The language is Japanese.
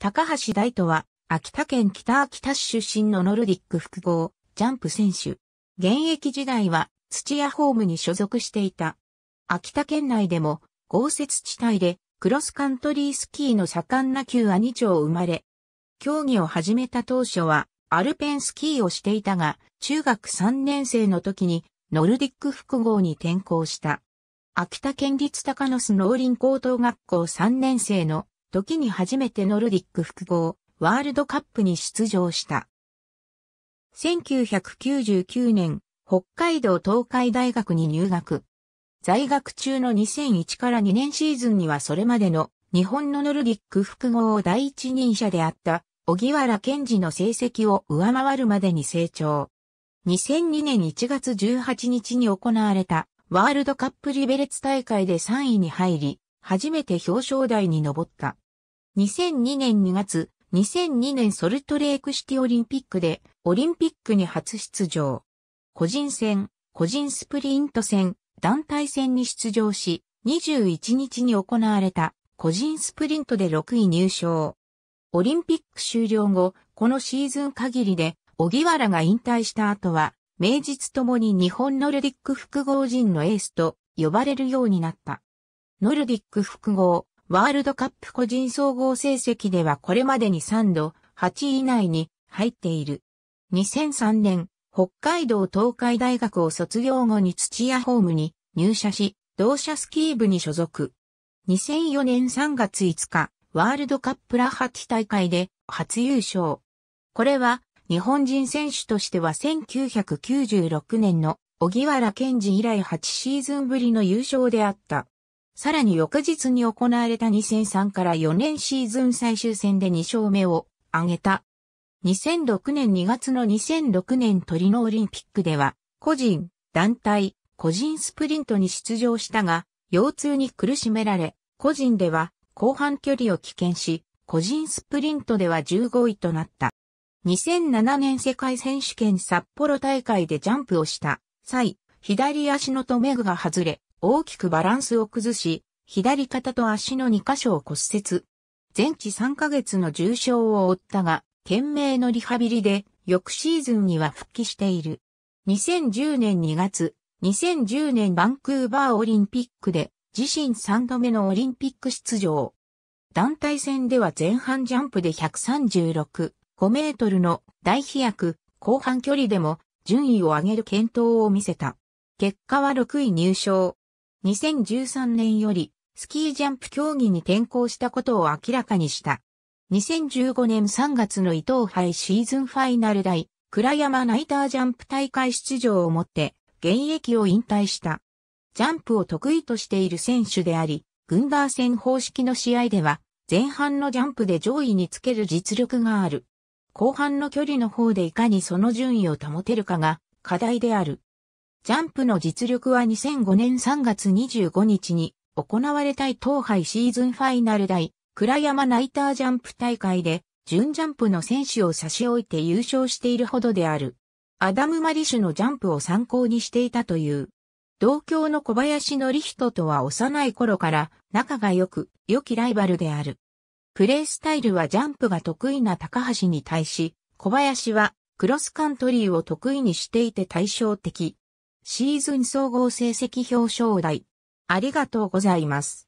高橋大斗は、秋田県北秋田市出身のノルディック複合、ジャンプ選手。現役時代は、土屋ホームに所属していた。秋田県内でも、豪雪地帯で、クロスカントリースキーの盛んな旧兄町生まれ。競技を始めた当初は、アルペンスキーをしていたが、中学3年生の時に、ノルディック複合に転校した。秋田県立高野ス農林高等学校3年生の時に初めてノルディック複合ワールドカップに出場した。1999年、北海道東海大学に入学。在学中の2001から2年シーズンにはそれまでの日本のノルディック複合を第一人者であった小木原健二の成績を上回るまでに成長。2002年1月18日に行われたワールドカップリベレツ大会で3位に入り、初めて表彰台に上った。2002年2月、2002年ソルトレークシティオリンピックでオリンピックに初出場。個人戦、個人スプリント戦、団体戦に出場し、21日に行われた個人スプリントで6位入賞。オリンピック終了後、このシーズン限りで、小木原が引退した後は、名実ともに日本のレディック複合人のエースと呼ばれるようになった。ノルディック複合、ワールドカップ個人総合成績ではこれまでに3度、8位以内に入っている。2003年、北海道東海大学を卒業後に土屋ホームに入社し、同社スキー部に所属。2004年3月5日、ワールドカップラハティ大会で初優勝。これは、日本人選手としては1996年の小木原健治以来8シーズンぶりの優勝であった。さらに翌日に行われた2003から4年シーズン最終戦で2勝目を挙げた。2006年2月の2006年トリノオリンピックでは、個人、団体、個人スプリントに出場したが、腰痛に苦しめられ、個人では後半距離を棄権し、個人スプリントでは15位となった。2007年世界選手権札幌大会でジャンプをした際、左足の留め具が外れ、大きくバランスを崩し、左肩と足の2箇所を骨折。全治3ヶ月の重傷を負ったが、懸命のリハビリで、翌シーズンには復帰している。2010年2月、2010年バンクーバーオリンピックで、自身3度目のオリンピック出場。団体戦では前半ジャンプで136、5メートルの大飛躍、後半距離でも順位を上げる検討を見せた。結果は6位入賞。2013年よりスキージャンプ競技に転向したことを明らかにした。2015年3月の伊藤杯シーズンファイナル大、倉山ナイタージャンプ大会出場をもって現役を引退した。ジャンプを得意としている選手であり、グンダー戦方式の試合では前半のジャンプで上位につける実力がある。後半の距離の方でいかにその順位を保てるかが課題である。ジャンプの実力は2005年3月25日に行われたい東海シーズンファイナル大倉山ナイタージャンプ大会で準ジャンプの選手を差し置いて優勝しているほどである。アダム・マリシュのジャンプを参考にしていたという。同郷の小林則人とは幼い頃から仲が良く、良きライバルである。プレースタイルはジャンプが得意な高橋に対し、小林はクロスカントリーを得意にしていて対照的。シーズン総合成績表彰台。ありがとうございます。